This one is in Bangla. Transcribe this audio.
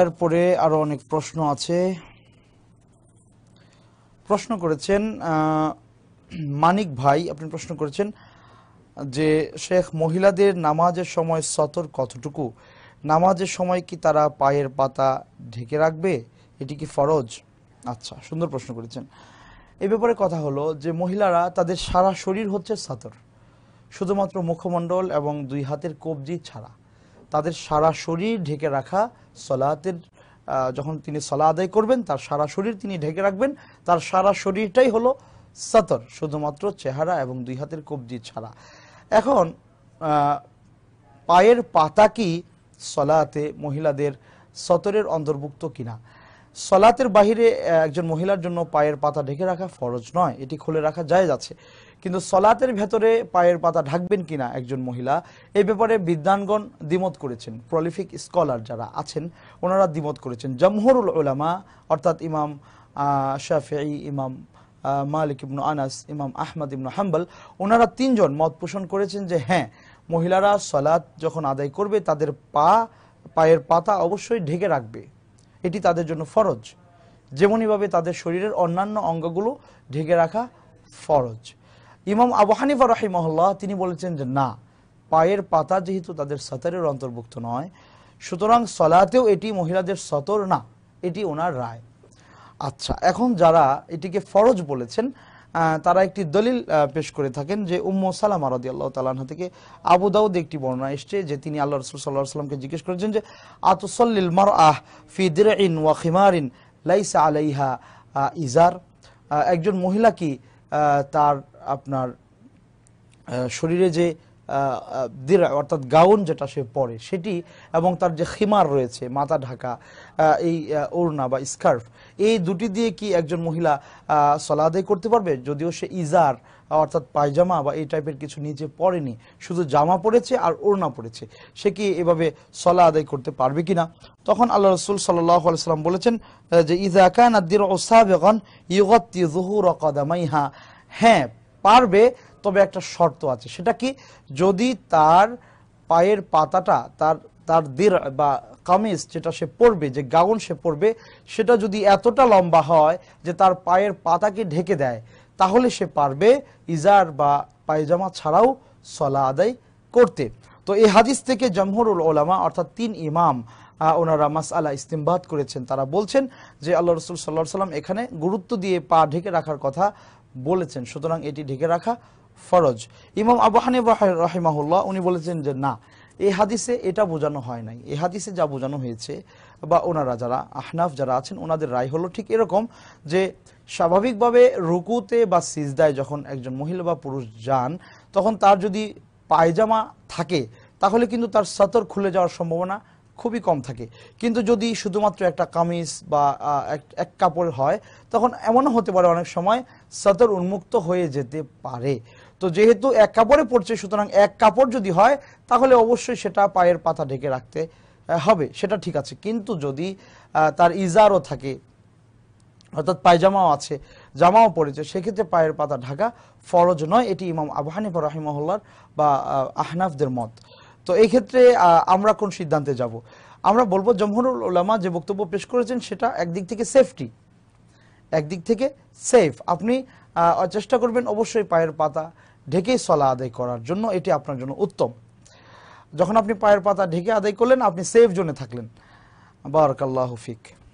এরপরে আরো অনেক প্রশ্ন আছে প্রশ্ন করেছেন মানিক ভাই আপনি প্রশ্ন করেছেন যে শেখ মহিলাদের নামাজের সময় সতর কতটুকু নামাজের সময় কি তারা পায়ের পাতা ঢেকে রাখবে এটি কি ফরজ আচ্ছা সুন্দর প্রশ্ন করেছেন এ ব্যাপারে কথা হলো যে মহিলারা তাদের সারা শরীর হচ্ছে সাতর শুধুমাত্র মুখমণ্ডল এবং দুই হাতের কবজি ছাড়া তাদের সারা শরীর ঢেকে রাখা সলাতের যখন তিনি সলা আদায় করবেন তার সারা শরীর তিনি ঢেকে রাখবেন তার সারা শরীরটাই হলো সাতর শুধুমাত্র চেহারা এবং দুই হাতের কবজি ছাড়া এখন পায়ের পাতা কি সলাতে মহিলাদের সতরের অন্তর্ভুক্ত কিনা সলাতের বাহিরে একজন মহিলার জন্য পায়ের পাতা ঢেকে রাখা ফরজ নয় এটি খুলে রাখা যায় যাচ্ছে কিন্তু সলাতের ভেতরে পায়ের পাতা ঢাকবেন কিনা একজন মহিলা এই ব্যাপারে বিদ্যানগণ দ্বিমত করেছেন প্রলিফিক স্কলার যারা আছেন ওনারা দ্বিমত করেছেন জমহরুল ওলামা অর্থাৎ ইমাম শাফি ইমাম মালিক ইবনু আনাস ইমাম আহমদ ইবনু হাম্বল ওনারা তিনজন মত পোষণ করেছেন যে হ্যাঁ মহিলারা সলাৎ যখন আদায় করবে তাদের পা পায়ের পাতা অবশ্যই ঢেকে রাখবে এটি তাদের জন্য ফরজ যেমনইভাবে তাদের শরীরের অন্যান্য অঙ্গগুলো ঢেকে রাখা ফরজ ইমাম আবু হানিফা রাহিমহল্লা তিনি বলেছেন যে না পায়ের পাতা যেহেতু তাদের সাতারের অন্তর্ভুক্ত নয় সুতরাং সলাতেও এটি মহিলাদের সতর না এটি ওনার রায় আচ্ছা এখন যারা এটিকে ফরজ বলেছেন তারা একটি দলিল পেশ করে থাকেন যে উম্মু সালামা রাদি আল্লাহ তালা থেকে আবু দাউদ একটি বর্ণনা এসছে যে তিনি আল্লাহ রসুল সাল্লাহ সাল্লামকে জিজ্ঞেস করেছেন যে আতুসল্লিল মার আহ ফিদির ইন ওয়াকিমারিন লাইসা আলাইহা ইজার একজন মহিলা কি তার আপনার শরীরে যে দিরা অর্থাৎ গাউন যেটা সে পরে সেটি এবং তার যে খিমার রয়েছে মাথা ঢাকা এই ওড়না বা স্কার্ফ এই দুটি দিয়ে কি একজন মহিলা সলাদে করতে পারবে যদিও সে ইজার অর্থাৎ পায়জামা বা এই টাইপের কিছু নিচে পরেনি শুধু জামা পরেছে আর ওড়না পরেছে সে কি এভাবে সলা আদায় করতে পারবে কিনা তখন আল্লাহ রসুল সাল্লাম বলেছেন যে ইজা কান আদির ওসাবেগন ইউগত হ্যাঁ পারবে তবে একটা শর্ত আছে সেটা কি যদি তার পায়ের পাতাটা তার তার দের বা কামিজ যেটা সে পরবে যে গাউন সে পরবে সেটা যদি এতটা লম্বা হয় যে তার পায়ের পাতাকে ঢেকে দেয় তাহলে সে পারবে ইজার বা পায়জামা ছাড়াও সলা আদায় করতে তো এই হাদিস থেকে জমহরুল ওলামা অর্থাৎ তিন ইমাম ওনারা মাস আলা ইস্তেমবাদ করেছেন তারা বলছেন যে আল্লাহ রসুল সাল্লাহ সাল্লাম এখানে গুরুত্ব দিয়ে পা ঢেকে রাখার কথা বলেছেন সুতরাং এটি ঢেকে রাখা ফরজ ইমাম আবু হানিব রাহিমাহুল্লাহ উনি বলেছেন যে না এই হাদিসে এটা বোঝানো হয় নাই এই হাদিসে যা বোঝানো হয়েছে বা ওনারা যারা আহনাফ যারা আছেন ওনাদের রায় হলো ঠিক এরকম যে স্বাভাবিকভাবে রুকুতে বা সিজদায় যখন একজন মহিলা বা পুরুষ যান তখন তার যদি পায়জামা থাকে তাহলে কিন্তু তার সাতর খুলে যাওয়ার সম্ভাবনা খুবই কম থাকে কিন্তু যদি শুধুমাত্র একটা কামিজ বা এক কাপড় হয় তখন এমনও হতে পারে অনেক সময় সাতর উন্মুক্ত হয়ে যেতে পারে তো যেহেতু এক কাপড়ে পড়ছে সুতরাং এক কাপড় যদি হয় তাহলে অবশ্যই সেটা পায়ের পাতা ঢেকে রাখতে হবে সেটা ঠিক আছে কিন্তু যদি তার ইজারও থাকে অর্থাৎ পায়জামাও আছে জামাও পড়েছে সেক্ষেত্রে পায়ের পাতা ঢাকা ফরজ নয় এটি ইমাম আবহানি হানিফা রাহিমহল্লার বা আহনাফদের মত তো এই ক্ষেত্রে আমরা কোন সিদ্ধান্তে যাব আমরা বলবো জমহরুল ওলামা যে বক্তব্য পেশ করেছেন সেটা একদিক থেকে সেফটি একদিক থেকে সেফ আপনি চেষ্টা করবেন অবশ্যই পায়ের পাতা ঢেকেই সলা আদায় করার জন্য এটি আপনার জন্য উত্তম যখন আপনি পায়ের পাতা ঢেকে আদায় করলেন আপনি সেফ জোনে থাকলেন বারকাল্লাহ ফিক